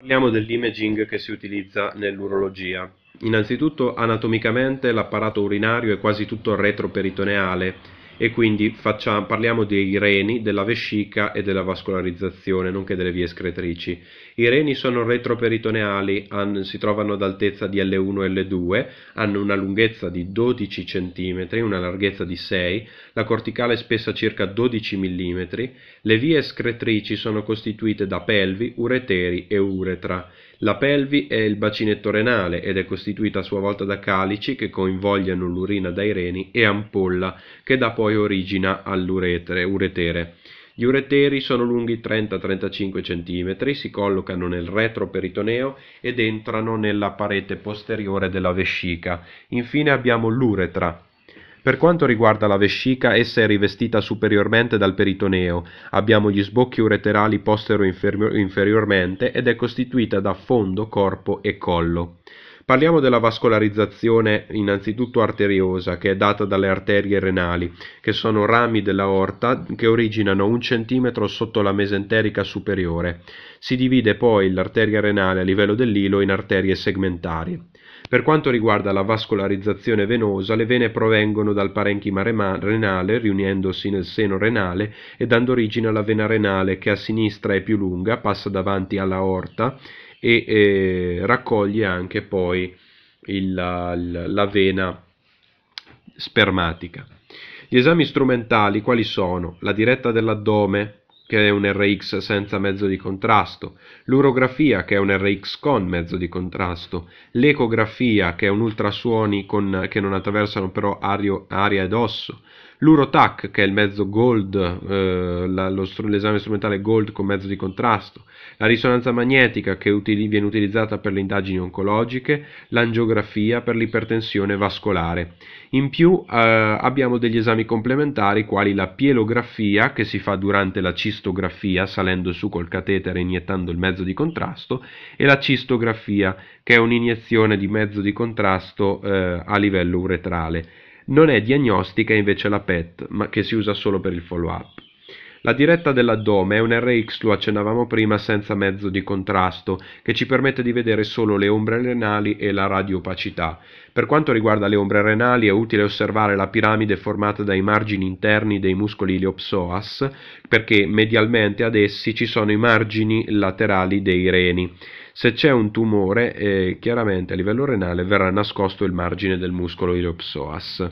Parliamo dell'imaging che si utilizza nell'urologia. Innanzitutto anatomicamente l'apparato urinario è quasi tutto retroperitoneale e quindi facciamo, parliamo dei reni, della vescica e della vascolarizzazione, nonché delle vie escretrici. I reni sono retroperitoneali, hanno, si trovano ad altezza di L1 e L2, hanno una lunghezza di 12 cm, una larghezza di 6, la corticale è spessa circa 12 mm, le vie escretrici sono costituite da pelvi, ureteri e uretra la pelvi è il bacinetto renale ed è costituita a sua volta da calici che coinvogliano l'urina dai reni e ampolla che dà poi origine all'uretere. Gli ureteri sono lunghi 30-35 cm, si collocano nel retro peritoneo ed entrano nella parete posteriore della vescica. Infine abbiamo l'uretra, per quanto riguarda la vescica, essa è rivestita superiormente dal peritoneo, abbiamo gli sbocchi ureterali postero inferiormente ed è costituita da fondo, corpo e collo. Parliamo della vascolarizzazione innanzitutto arteriosa, che è data dalle arterie renali, che sono rami della aorta che originano un centimetro sotto la mesenterica superiore. Si divide poi l'arteria renale a livello dell'ilo in arterie segmentari. Per quanto riguarda la vascolarizzazione venosa, le vene provengono dal parenchima renale, riunendosi nel seno renale e dando origine alla vena renale, che a sinistra è più lunga, passa davanti alla aorta e eh, raccoglie anche poi il, la, la vena spermatica. Gli esami strumentali quali sono? La diretta dell'addome, che è un RX senza mezzo di contrasto, l'urografia che è un RX con mezzo di contrasto, l'ecografia che è un ultrasuoni con, che non attraversano però aria ed osso, l'Urotac che è il mezzo gold, eh, la, lo, l'esame strumentale gold con mezzo di contrasto, la risonanza magnetica che utili, viene utilizzata per le indagini oncologiche, l'angiografia per l'ipertensione vascolare. In più eh, abbiamo degli esami complementari quali la pielografia che si fa durante la cistografia salendo su col catetere iniettando il mezzo di contrasto e la cistografia che è un'iniezione di mezzo di contrasto eh, a livello uretrale. Non è diagnostica invece la PET, ma che si usa solo per il follow-up. La diretta dell'addome è un RX, lo accennavamo prima, senza mezzo di contrasto, che ci permette di vedere solo le ombre renali e la radiopacità. Per quanto riguarda le ombre renali è utile osservare la piramide formata dai margini interni dei muscoli iliopsoas, perché medialmente ad essi ci sono i margini laterali dei reni. Se c'è un tumore, eh, chiaramente a livello renale verrà nascosto il margine del muscolo iliopsoas.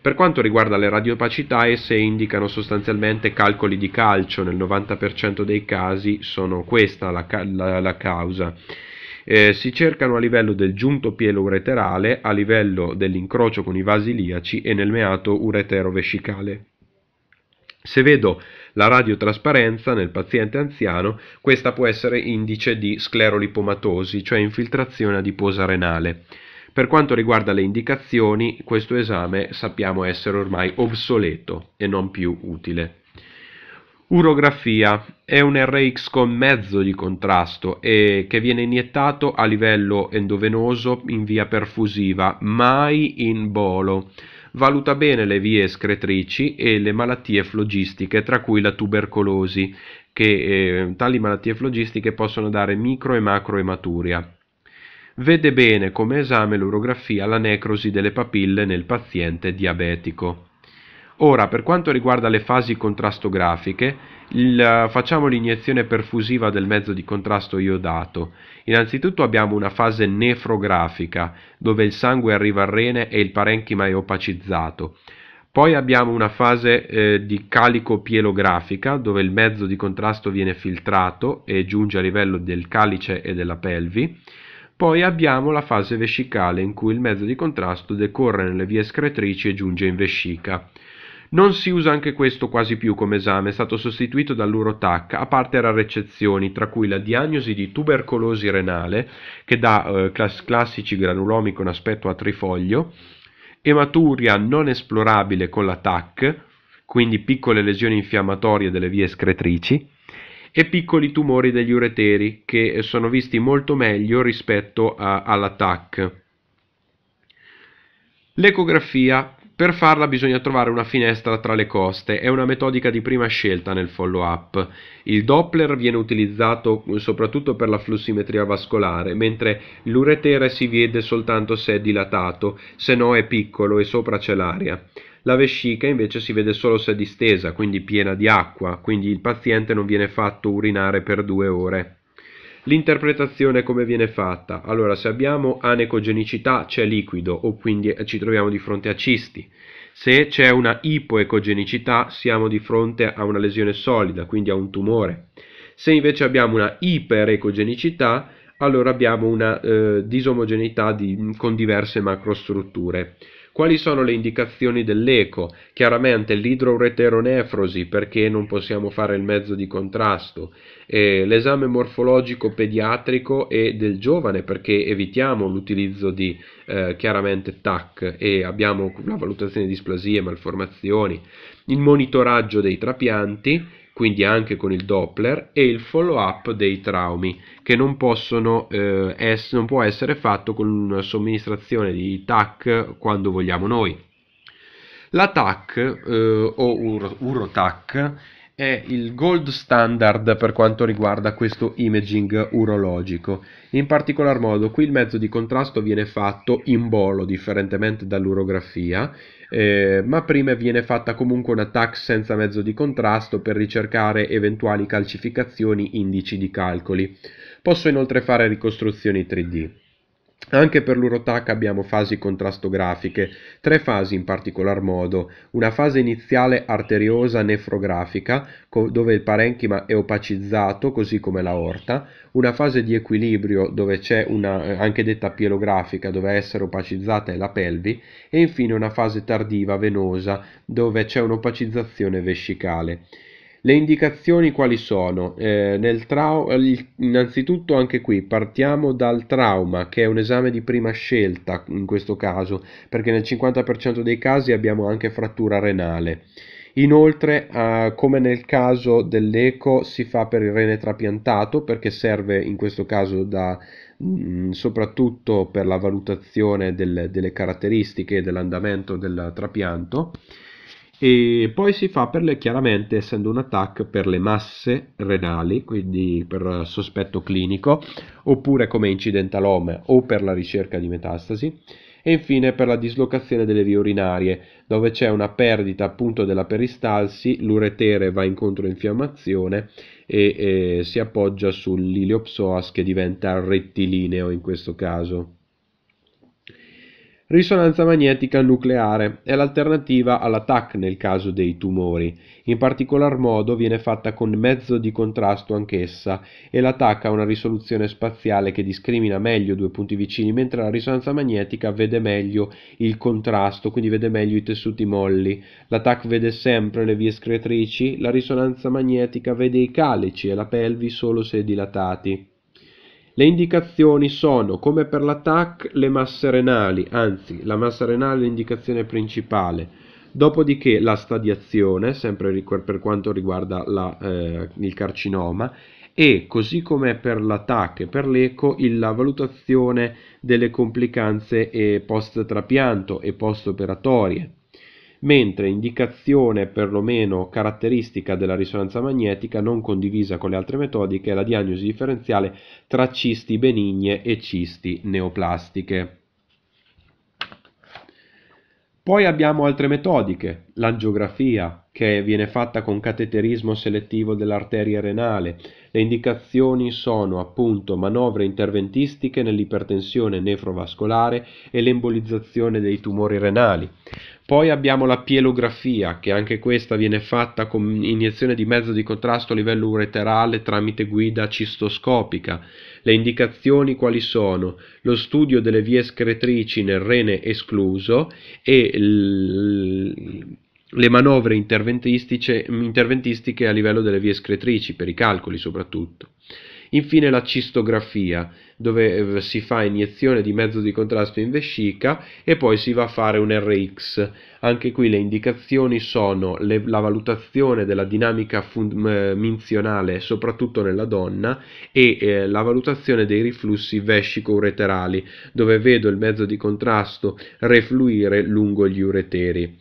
Per quanto riguarda le radiopacità, esse indicano sostanzialmente calcoli di calcio, nel 90% dei casi sono questa la, la, la causa. Eh, si cercano a livello del giunto ureterale, a livello dell'incrocio con i vasi iliaci e nel meato uretero-vescicale. Se vedo la radiotrasparenza nel paziente anziano, questa può essere indice di sclerolipomatosi, cioè infiltrazione adiposa renale. Per quanto riguarda le indicazioni, questo esame sappiamo essere ormai obsoleto e non più utile. Urografia è un RX con mezzo di contrasto e che viene iniettato a livello endovenoso in via perfusiva, mai in bolo valuta bene le vie escretrici e le malattie flogistiche, tra cui la tubercolosi, che eh, tali malattie flogistiche possono dare micro e macro ematuria. Vede bene come esame l'urografia la necrosi delle papille nel paziente diabetico. Ora, per quanto riguarda le fasi contrastografiche, il, facciamo l'iniezione perfusiva del mezzo di contrasto iodato. Innanzitutto abbiamo una fase nefrografica, dove il sangue arriva al rene e il parenchima è opacizzato. Poi abbiamo una fase eh, di calico pielografica dove il mezzo di contrasto viene filtrato e giunge a livello del calice e della pelvi. Poi abbiamo la fase vescicale in cui il mezzo di contrasto decorre nelle vie escretrici e giunge in vescica. Non si usa anche questo quasi più come esame, è stato sostituito dall'Urotac, a parte rare eccezioni, tra cui la diagnosi di tubercolosi renale, che dà eh, classici granulomi con aspetto a trifoglio, ematuria non esplorabile con la TAC, quindi piccole lesioni infiammatorie delle vie escretrici, e piccoli tumori degli ureteri che eh, sono visti molto meglio rispetto a, alla TAC. L'ecografia per farla bisogna trovare una finestra tra le coste, è una metodica di prima scelta nel follow up. Il Doppler viene utilizzato mm, soprattutto per la flussimetria vascolare, mentre l'uretere si vede soltanto se è dilatato, se no è piccolo e sopra c'è l'aria. La vescica invece si vede solo se è distesa, quindi piena di acqua, quindi il paziente non viene fatto urinare per due ore. L'interpretazione come viene fatta? Allora, se abbiamo anecogenicità c'è liquido, o quindi eh, ci troviamo di fronte a cisti. Se c'è una ipoecogenicità siamo di fronte a una lesione solida, quindi a un tumore. Se invece abbiamo una iperecogenicità, allora abbiamo una eh, disomogeneità di, con diverse macrostrutture. Quali sono le indicazioni dell'eco? Chiaramente l'idroureteronefrosi perché non possiamo fare il mezzo di contrasto, eh, l'esame morfologico pediatrico e del giovane perché evitiamo l'utilizzo di eh, chiaramente TAC e abbiamo la valutazione di displasie, malformazioni, il monitoraggio dei trapianti quindi anche con il Doppler e il follow up dei traumi che non, possono, eh, ess- non può essere fatto con una somministrazione di TAC quando vogliamo noi. La TAC eh, o UroTAC è il gold standard per quanto riguarda questo imaging urologico. In particolar modo qui il mezzo di contrasto viene fatto in bolo, differentemente dall'urografia, eh, ma prima viene fatta comunque un attack senza mezzo di contrasto per ricercare eventuali calcificazioni indici di calcoli. Posso inoltre fare ricostruzioni 3D. Anche per l'Urotac abbiamo fasi contrastografiche, tre fasi in particolar modo, una fase iniziale arteriosa nefrografica, dove il parenchima è opacizzato, così come la l'aorta, una fase di equilibrio dove c'è una, eh, anche detta pielografica, dove essere opacizzata è la pelvi, e infine una fase tardiva venosa, dove c'è un'opacizzazione vescicale. Le indicazioni quali sono? Eh, nel trau- innanzitutto anche qui partiamo dal trauma che è un esame di prima scelta in questo caso perché nel 50% dei casi abbiamo anche frattura renale. Inoltre, eh, come nel caso dell'eco, si fa per il rene trapiantato perché serve in questo caso da, mh, mm, soprattutto per la valutazione del, delle caratteristiche e dell'andamento del trapianto e poi si fa per le, chiaramente essendo un attacco per le masse renali, quindi per sospetto clinico, oppure come incidentalome o per la ricerca di metastasi, e infine per la dislocazione delle vie urinarie, dove c'è una perdita appunto della peristalsi, l'uretere va in infiammazione e, e si appoggia sull'iliopsoas che diventa rettilineo in questo caso. Risonanza magnetica nucleare è l'alternativa alla TAC nel caso dei tumori. In particolar modo viene fatta con mezzo di contrasto anch'essa e la TAC ha una risoluzione spaziale che discrimina meglio due punti vicini, mentre la risonanza magnetica vede meglio il contrasto, quindi vede meglio i tessuti molli. La vede sempre le vie scretrici, la risonanza magnetica vede i calici e la pelvi solo se dilatati. Le indicazioni sono, come per la le masse renali, anzi la massa renale è l'indicazione principale, dopodiché la stadiazione, sempre per quanto riguarda la, eh, il carcinoma, e così come per l'attacco e per l'eco la valutazione delle complicanze eh, post trapianto e post operatorie mentre indicazione perlomeno caratteristica della risonanza magnetica non condivisa con le altre metodiche è la diagnosi differenziale tra cisti benigne e cisti neoplastiche. Poi abbiamo altre metodiche, l'angiografia, che viene fatta con cateterismo selettivo dell'arteria renale, le indicazioni sono appunto manovre interventistiche nell'ipertensione nefrovascolare e l'embolizzazione dei tumori renali. Poi abbiamo la pielografia, che anche questa viene fatta con iniezione di mezzo di contrasto a livello ureterale tramite guida cistoscopica. Le indicazioni quali sono? Lo studio delle vie escretrici nel rene escluso e l- le manovre interventistiche a livello delle vie escretrici, per i calcoli soprattutto. Infine la cistografia, dove eh, si fa iniezione di mezzo di contrasto in vescica e poi si va a fare un RX. Anche qui le indicazioni sono le, la valutazione della dinamica fun, minzionale, soprattutto nella donna, e eh, la valutazione dei riflussi vescico-ureterali, dove vedo il mezzo di contrasto refluire lungo gli ureteri.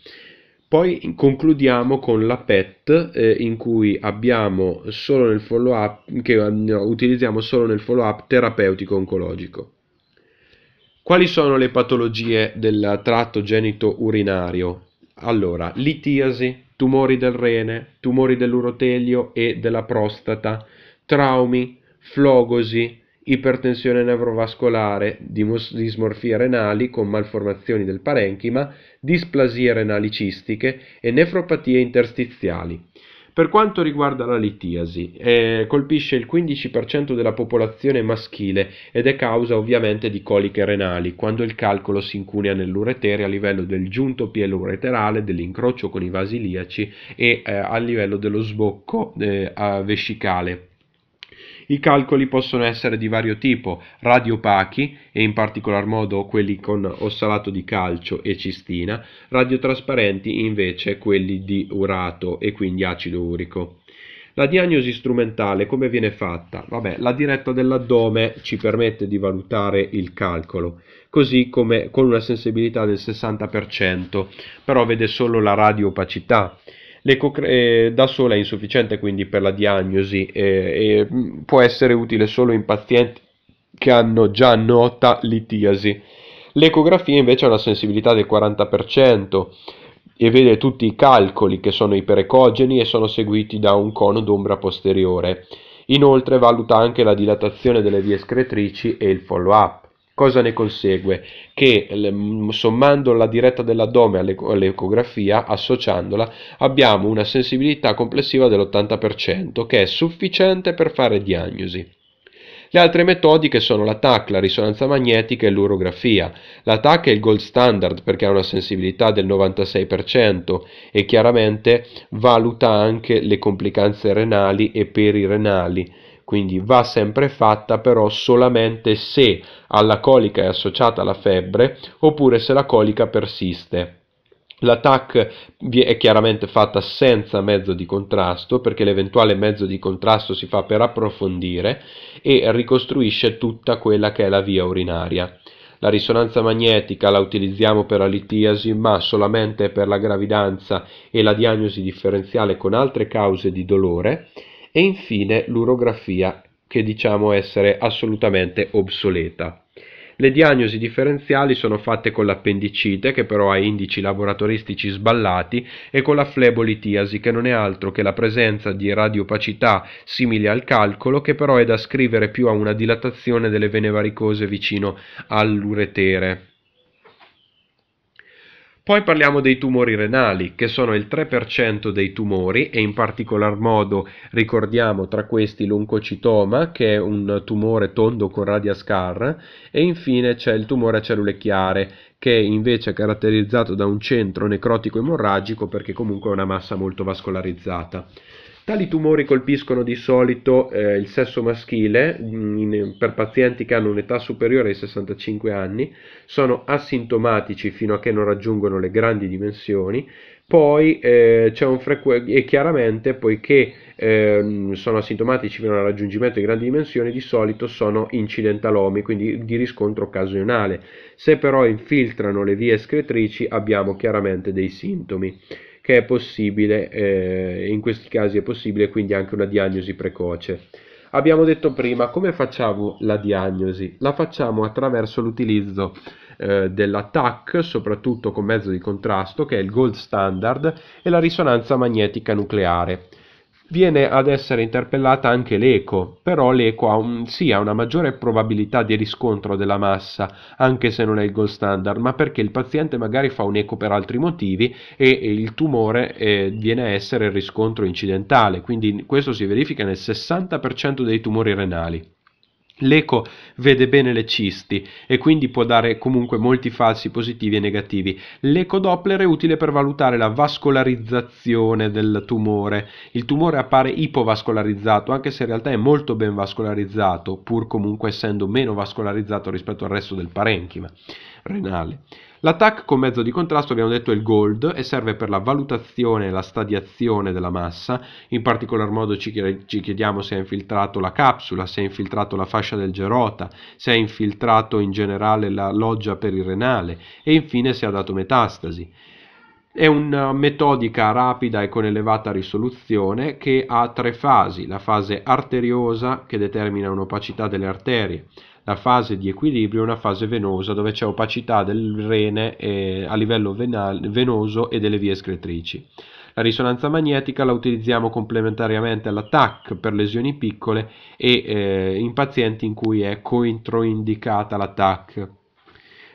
Poi concludiamo con la PET eh, in cui abbiamo solo nel follow up, che utilizziamo solo nel follow up terapeutico oncologico. Quali sono le patologie del tratto genito urinario? Allora, litiasi, tumori del rene, tumori dell'urotelio e della prostata, traumi, flogosi, ipertensione neurovascolare, dismorfie renali con malformazioni del parenchima, displasie renali cistiche e nefropatie interstiziali. Per quanto riguarda la litiasi, eh, colpisce il 15% della popolazione maschile ed è causa ovviamente di coliche renali, quando il calcolo si incunea nell'uretere a livello del giunto pieloureterale, dell'incrocio con i vasi iliaci e eh, a livello dello sbocco eh, vescicale. I calcoli possono essere di vario tipo, radiopachi, e in particolar modo quelli con ossalato di calcio e cistina, radiotrasparenti invece quelli di urato e quindi acido urico. La diagnosi strumentale come viene fatta? Vabbè, la diretta dell'addome ci permette di valutare il calcolo, così come con una sensibilità del 60%, però vede solo la radiopacità. L'eco eh, da sola è insufficiente quindi per la diagnosi eh, e mm, può essere utile solo in pazienti che hanno già nota litiasi. L'ecografia invece ha una sensibilità del 40% e vede tutti i calcoli che sono iperecogeni e sono seguiti da un cono d'ombra posteriore. Inoltre valuta anche la dilatazione delle vie escretrici e il follow up. Cosa ne consegue? Che mm, sommando la diretta dell'addome all'ecografia, associandola, abbiamo una sensibilità complessiva dell'80%, che è sufficiente per fare diagnosi. Le altre metodiche sono la TAC, la risonanza magnetica e l'urografia. La TAC è il gold standard perché ha una sensibilità del 96% e chiaramente valuta anche le complicanze renali e perirenali quindi va sempre fatta però solamente se alla colica è associata la febbre oppure se la colica persiste. La TAC è chiaramente fatta senza mezzo di contrasto perché l'eventuale mezzo di contrasto si fa per approfondire e ricostruisce tutta quella che è la via urinaria. La risonanza magnetica la utilizziamo per la litiasi, ma solamente per la gravidanza e la diagnosi differenziale con altre cause di dolore e infine l'urografia che diciamo essere assolutamente obsoleta. Le diagnosi differenziali sono fatte con l'appendicite, che però ha indici laboratoristici sballati, e con la flebolitiasi, che non è altro che la presenza di radiopacità simile al calcolo, che però è da scrivere più a una dilatazione delle vene varicose vicino all'uretere. Poi parliamo dei tumori renali, che sono il 3% dei tumori e in particolar modo ricordiamo tra questi l'oncocitoma, che è un tumore tondo con radiascar, e infine c'è il tumore a cellule chiare, che invece è caratterizzato da un centro necrotico emorragico perché comunque è una massa molto vascolarizzata. Tali tumori colpiscono di solito eh, il sesso maschile in, mm, in, per pazienti che hanno un'età superiore ai 65 anni, sono asintomatici fino a che non raggiungono le grandi dimensioni, poi eh, c'è un frequ- e chiaramente poiché eh, sono asintomatici fino al raggiungimento di grandi dimensioni di solito sono incidentalomi quindi di riscontro occasionale se però infiltrano le vie escretrici abbiamo chiaramente dei sintomi che è possibile, eh, in questi casi è possibile quindi anche una diagnosi precoce. Abbiamo detto prima come facciamo la diagnosi? La facciamo attraverso l'utilizzo eh, della TAC, soprattutto con mezzo di contrasto, che è il gold standard, e la risonanza magnetica nucleare viene ad essere interpellata anche l'eco, però l'eco ha un, sì, ha una maggiore probabilità di riscontro della massa, anche se non è il gold standard, ma perché il paziente magari fa un eco per altri motivi e, e il tumore eh, viene a essere il riscontro incidentale, quindi questo si verifica nel 60% dei tumori renali. L'eco vede bene le cisti e quindi può dare comunque molti falsi positivi e negativi. L'eco Doppler è utile per valutare la vascolarizzazione del tumore. Il tumore appare ipovascolarizzato, anche se in realtà è molto ben vascolarizzato, pur comunque essendo meno vascolarizzato rispetto al resto del parenchima renale. L'attack con mezzo di contrasto abbiamo detto è il gold e serve per la valutazione e la stadiazione della massa, in particolar modo ci chiediamo se è infiltrato la capsula, se è infiltrato la fascia del gerota, se è infiltrato in generale la loggia perirenale e infine se ha dato metastasi. È una metodica rapida e con elevata risoluzione che ha tre fasi, la fase arteriosa che determina un'opacità delle arterie, la fase di equilibrio è una fase venosa dove c'è opacità del rene eh, a livello venal- venoso e delle vie escretrici. La risonanza magnetica la utilizziamo complementariamente alla TAC per lesioni piccole e eh, in pazienti in cui è controindicata la TAC.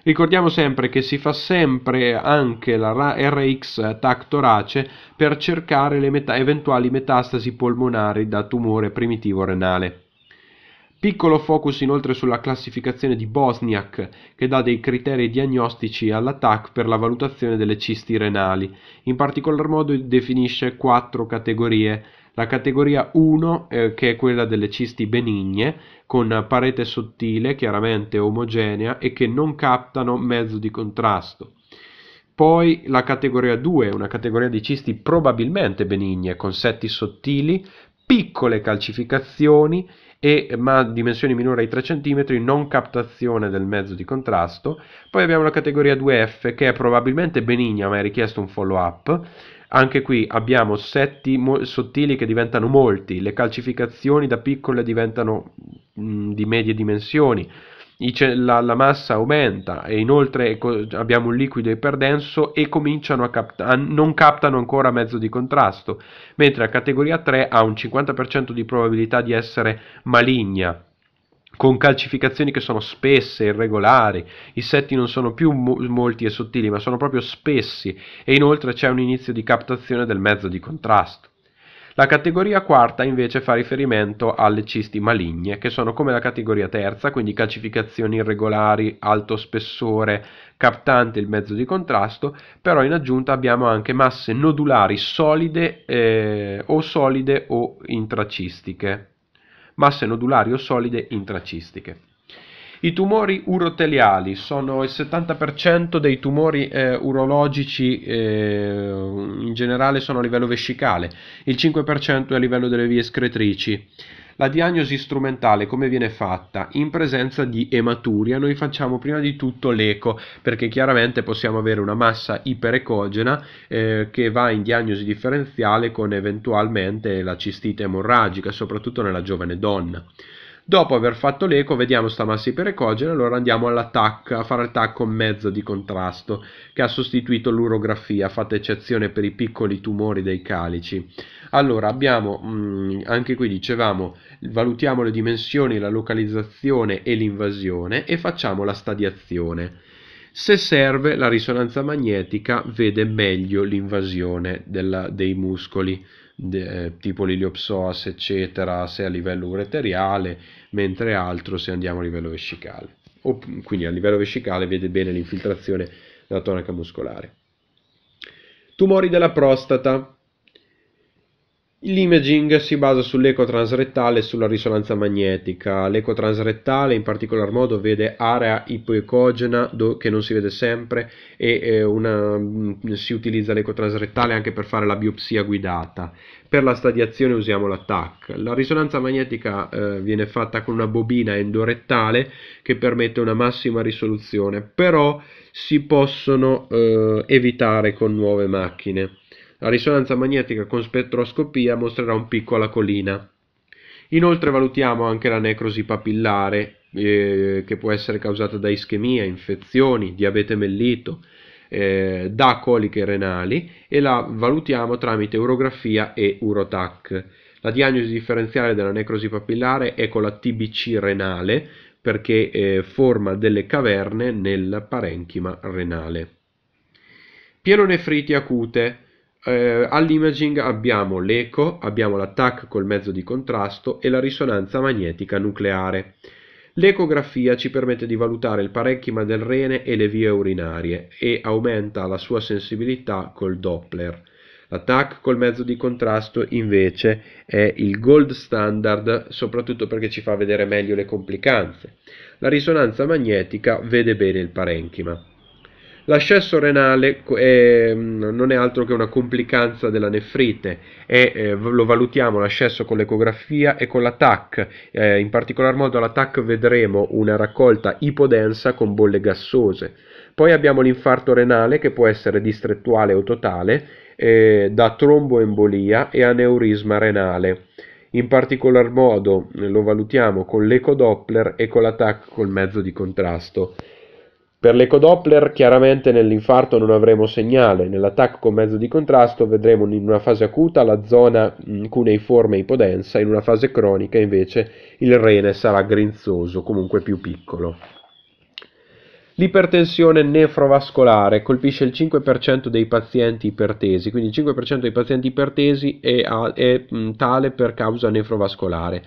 Ricordiamo sempre che si fa sempre anche la RX TAC torace per cercare le meta- eventuali metastasi polmonari da tumore primitivo renale. Piccolo focus inoltre sulla classificazione di Bosniak, che dà dei criteri diagnostici all'ATAC per la valutazione delle cisti renali. In particolar modo definisce quattro categorie. La categoria 1, eh, che è quella delle cisti benigne, con parete sottile, chiaramente omogenea, e che non captano mezzo di contrasto. Poi la categoria 2, una categoria di cisti probabilmente benigne, con setti sottili, piccole calcificazioni e, ma dimensioni minori ai 3 cm, non captazione del mezzo di contrasto. Poi abbiamo la categoria 2F che è probabilmente benigna ma è richiesto un follow up. Anche qui abbiamo ossetti sottili che diventano molti, le calcificazioni da piccole diventano mh, di medie dimensioni, la, la, massa aumenta e inoltre abbiamo un liquido iperdenso e cominciano a, cap- a non captano ancora mezzo di contrasto, mentre la categoria 3 ha un 50% di probabilità di essere maligna con calcificazioni che sono spesse, e irregolari, i setti non sono più mo- molti e sottili, ma sono proprio spessi e inoltre c'è un inizio di captazione del mezzo di contrasto. La categoria quarta invece fa riferimento alle cisti maligne, che sono come la categoria terza, quindi calcificazioni irregolari, alto spessore, captante il mezzo di contrasto, però in aggiunta abbiamo anche masse nodulari solide eh, o solide o intracistiche. Masse nodulari o solide intracistiche. I tumori uroteliali sono il 70% dei tumori eh, urologici eh, in generale sono a livello vescicale, il 5% è a livello delle vie escretrici. La diagnosi strumentale come viene fatta? In presenza di ematuria noi facciamo prima di tutto l'eco perché chiaramente possiamo avere una massa iperecogena eh, che va in diagnosi differenziale con eventualmente la cistite emorragica soprattutto nella giovane donna. Dopo aver fatto l'eco, vediamo sta massa iperecogena, allora andiamo a fare il tac con mezzo di contrasto, che ha sostituito l'urografia, fatta eccezione per i piccoli tumori dei calici. Allora, abbiamo, mh, mm, anche qui dicevamo, valutiamo le dimensioni, la localizzazione e l'invasione e facciamo la stadiazione. Se serve, la risonanza magnetica vede meglio l'invasione dei muscoli de, eh, tipo l'iliopsoas eccetera se a livello ureteriale mentre altro se andiamo a livello vescicale o, quindi a livello vescicale vede bene l'infiltrazione della tonaca muscolare tumori della prostata L'imaging si basa sull'eco transrettale e sulla risonanza magnetica. L'eco transrettale in particolar modo vede area ipoecogena che non si vede sempre e eh, una, mm, si utilizza l'eco transrettale anche per fare la biopsia guidata. Per la stadiazione usiamo la TAC. La risonanza magnetica eh, viene fatta con una bobina endorettale che permette una massima risoluzione, però si possono eh, evitare con nuove macchine. La risonanza magnetica con spettroscopia mostrerà un picco alla collina. Inoltre valutiamo anche la necrosi papillare eh, che può essere causata da ischemia, infezioni, diabete mellito, eh, da coliche renali e la valutiamo tramite urografia e urotac. La diagnosi differenziale della necrosi papillare è con la TBC renale perché eh, forma delle caverne nel parenchima renale. Pielonefriti acute eh, all'imaging abbiamo l'eco, abbiamo l'attacco col mezzo di contrasto e la risonanza magnetica nucleare. L'ecografia ci permette di valutare il parecchima del rene e le vie urinarie e aumenta la sua sensibilità col Doppler. L'attacco col mezzo di contrasto invece è il gold standard soprattutto perché ci fa vedere meglio le complicanze. La risonanza magnetica vede bene il parenchima. L'ascesso renale è, mm, non è altro che una complicanza della nefrite e eh, lo valutiamo l'ascesso con l'ecografia e con la TAC. Eh, in particolar modo alla TAC vedremo una raccolta ipodensa con bolle gassose. Poi abbiamo l'infarto renale che può essere distrettuale o totale eh, da tromboembolia e aneurisma renale. In particolar modo eh, lo valutiamo con l'ecodoppler e con la TAC col mezzo di contrasto. Per l'ecodoppler chiaramente nell'infarto non avremo segnale, nell'attacco con mezzo di contrasto vedremo in una fase acuta la zona mm, cuneiforme ipodensa, in una fase cronica invece il rene sarà grinzoso, comunque più piccolo. L'ipertensione nefrovascolare colpisce il 5% dei pazienti ipertesi, quindi il 5% dei pazienti ipertesi è, è mm, tale per causa nefrovascolare.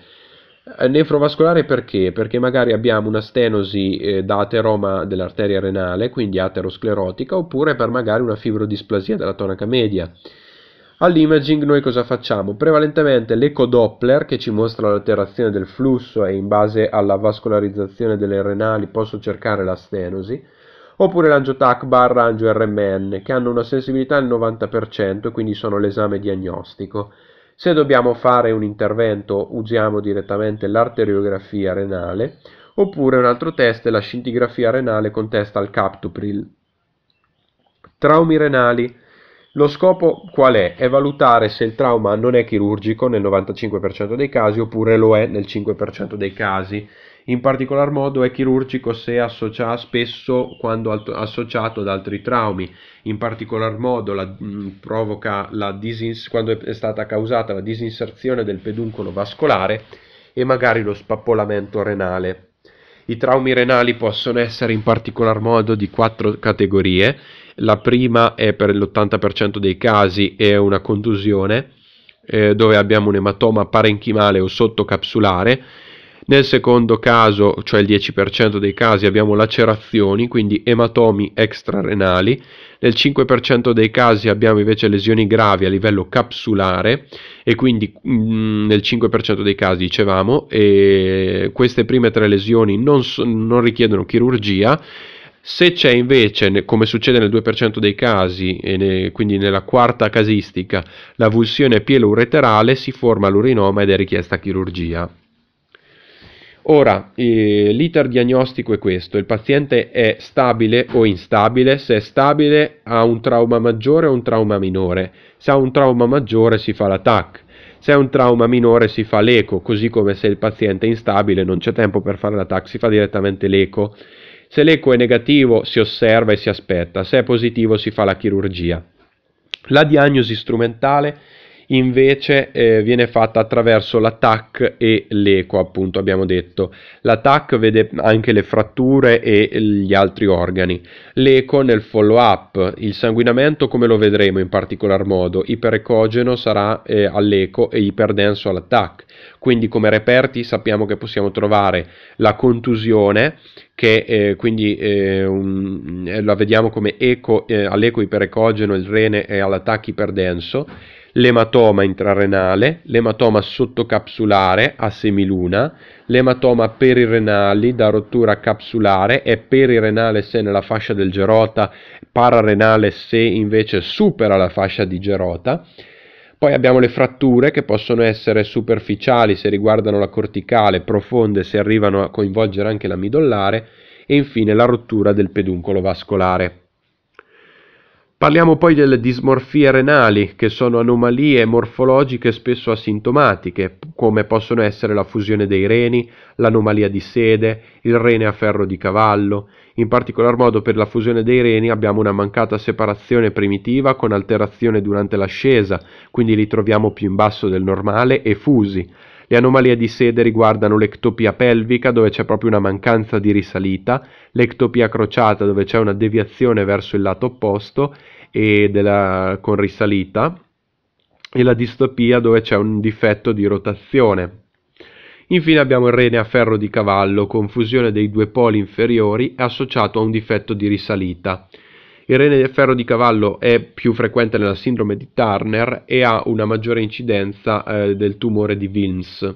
Eh, Nefrovascolare perché? Perché magari abbiamo una stenosi eh, da ateroma dell'arteria renale, quindi aterosclerotica, oppure per magari una fibrodisplasia della tonaca media. All'imaging noi cosa facciamo? Prevalentemente l'eco Doppler che ci mostra l'alterazione del flusso e in base alla vascolarizzazione delle renali posso cercare la stenosi, oppure l'angiotac barra angio RMN che hanno una sensibilità del 90% quindi sono l'esame diagnostico. Se dobbiamo fare un intervento usiamo direttamente l'arteriografia renale oppure un altro test è la scintigrafia renale con test al captopril. Traumi renali. Lo scopo qual è? È valutare se il trauma non è chirurgico nel 95% dei casi oppure lo è nel 5% dei casi. In particolar modo è chirurgico se associa, spesso quando associato ad altri traumi, in particolar modo la, mh, mm, provoca la disins- quando è stata causata la disinserzione del peduncolo vascolare e magari lo spappolamento renale. I traumi renali possono essere in particolar modo di quattro categorie. La prima è per l'80% dei casi è una contusione eh, dove abbiamo un ematoma parenchimale o sottocapsulare nel secondo caso, cioè il 10% dei casi, abbiamo lacerazioni, quindi ematomi extrarenali. Nel 5% dei casi abbiamo invece lesioni gravi a livello capsulare e quindi mh, mm, nel 5% dei casi dicevamo e queste prime tre lesioni non, so, non richiedono chirurgia. Se c'è invece, come succede nel 2% dei casi, e ne, quindi nella quarta casistica, l'avulsione vulsione pieloureterale, si forma l'urinoma ed è richiesta chirurgia. Ora, eh, l'iter diagnostico è questo, il paziente è stabile o instabile, se è stabile ha un trauma maggiore o un trauma minore, se ha un trauma maggiore si fa l'attack, se ha un trauma minore si fa l'eco, così come se il paziente è instabile non c'è tempo per fare l'attack, si fa direttamente l'eco. Se l'eco è negativo si osserva e si aspetta, se è positivo si fa la chirurgia. La diagnosi strumentale invece eh, viene fatta attraverso l'attack e l'eco, appunto abbiamo detto. L'attack vede anche le fratture e gli altri organi. L'eco nel follow up, il sanguinamento come lo vedremo in particolar modo, iperecogeno sarà eh, all'eco e iperdenso all'attack. Quindi come reperti sappiamo che possiamo trovare la contusione che eh, quindi eh, un, eh, la vediamo come eco, eh, all'eco iperecogeno il rene e all'attacco iperdenso l'ematoma intrarenale, l'ematoma sottocapsulare a semiluna, l'ematoma perirenali da rottura capsulare e perirenale se nella fascia del gerota, pararenale se invece supera la fascia di gerota. Poi abbiamo le fratture che possono essere superficiali se riguardano la corticale, profonde se arrivano a coinvolgere anche la midollare e infine la rottura del peduncolo vascolare. Parliamo poi delle dismorfie renali, che sono anomalie morfologiche spesso asintomatiche, come possono essere la fusione dei reni, l'anomalia di sede, il rene a ferro di cavallo. In particolar modo per la fusione dei reni abbiamo una mancata separazione primitiva con alterazione durante l'ascesa, quindi li troviamo più in basso del normale e fusi. Le anomalie di sede riguardano l'ectopia pelvica dove c'è proprio una mancanza di risalita, l'ectopia crociata dove c'è una deviazione verso il lato opposto e della, con risalita e la distopia dove c'è un difetto di rotazione. Infine abbiamo il rene a ferro di cavallo, confusione dei due poli inferiori associato a un difetto di risalita. Il rene di ferro di cavallo è più frequente nella sindrome di Turner e ha una maggiore incidenza eh, del tumore di Wilms.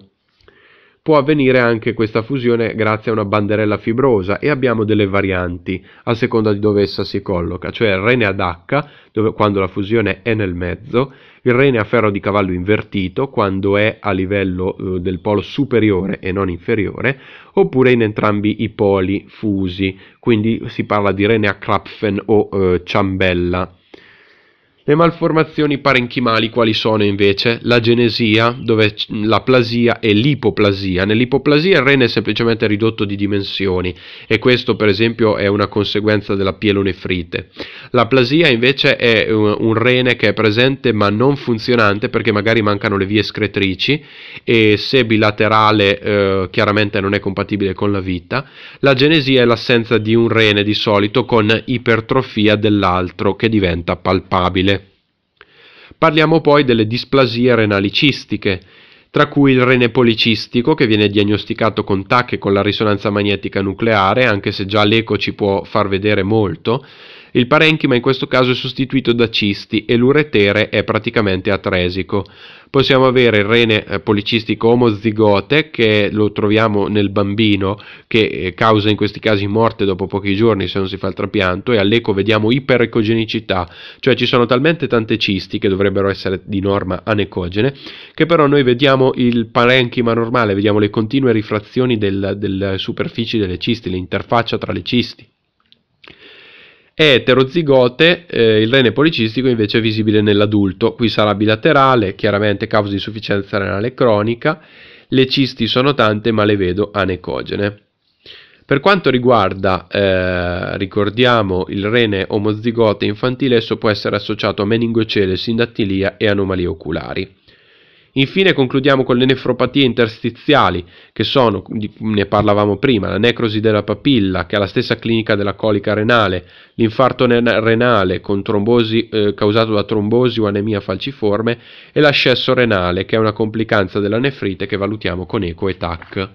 Può avvenire anche questa fusione grazie a una banderella fibrosa e abbiamo delle varianti a seconda di dove essa si colloca, cioè il rene ad H dove, quando la fusione è nel mezzo, il rene a ferro di cavallo invertito quando è a livello eh, del polo superiore e non inferiore, oppure in entrambi i poli fusi, quindi si parla di rene a Krapfen o eh, ciambella. Le malformazioni parenchimali quali sono invece? La genesia, dove la plasia e l'ipoplasia. Nell'ipoplasia il rene è semplicemente ridotto di dimensioni e questo per esempio è una conseguenza della pielonefrite. La plasia invece è eh, un rene che è presente ma non funzionante perché magari mancano le vie escretrici e se bilaterale eh, chiaramente non è compatibile con la vita. La genesia è l'assenza di un rene di solito con ipertrofia dell'altro che diventa palpabile. Parliamo poi delle displasie renali cistiche, tra cui il rene policistico che viene diagnosticato con TAC e con la risonanza magnetica nucleare, anche se già l'eco ci può far vedere molto, il parenchima in questo caso è sostituito da cisti e l'uretere è praticamente atresico. Possiamo avere il rene eh, policistico omozigote che lo troviamo nel bambino che eh, causa in questi casi morte dopo pochi giorni se non si fa il trapianto e all'eco vediamo iperecogenicità, cioè ci sono talmente tante cisti che dovrebbero essere di norma anecogene che però noi vediamo il parenchima normale, vediamo le continue rifrazioni delle superfici delle cisti, l'interfaccia tra le cisti. È eterozigote, eh, il rene policistico invece è visibile nell'adulto, qui sarà bilaterale, chiaramente causa di insufficienza renale cronica, le cisti sono tante ma le vedo anecogene. Per quanto riguarda, eh, ricordiamo, il rene omozigote infantile, esso può essere associato a meningocele, sindattilia e anomalie oculari. Infine concludiamo con le nefropatie interstiziali, che sono, ne parlavamo prima, la necrosi della papilla, che ha la stessa clinica della colica renale, l'infarto renale con trombosi, eh, causato da trombosi o anemia falciforme e l'ascesso renale, che è una complicanza della nefrite che valutiamo con eco e TAC.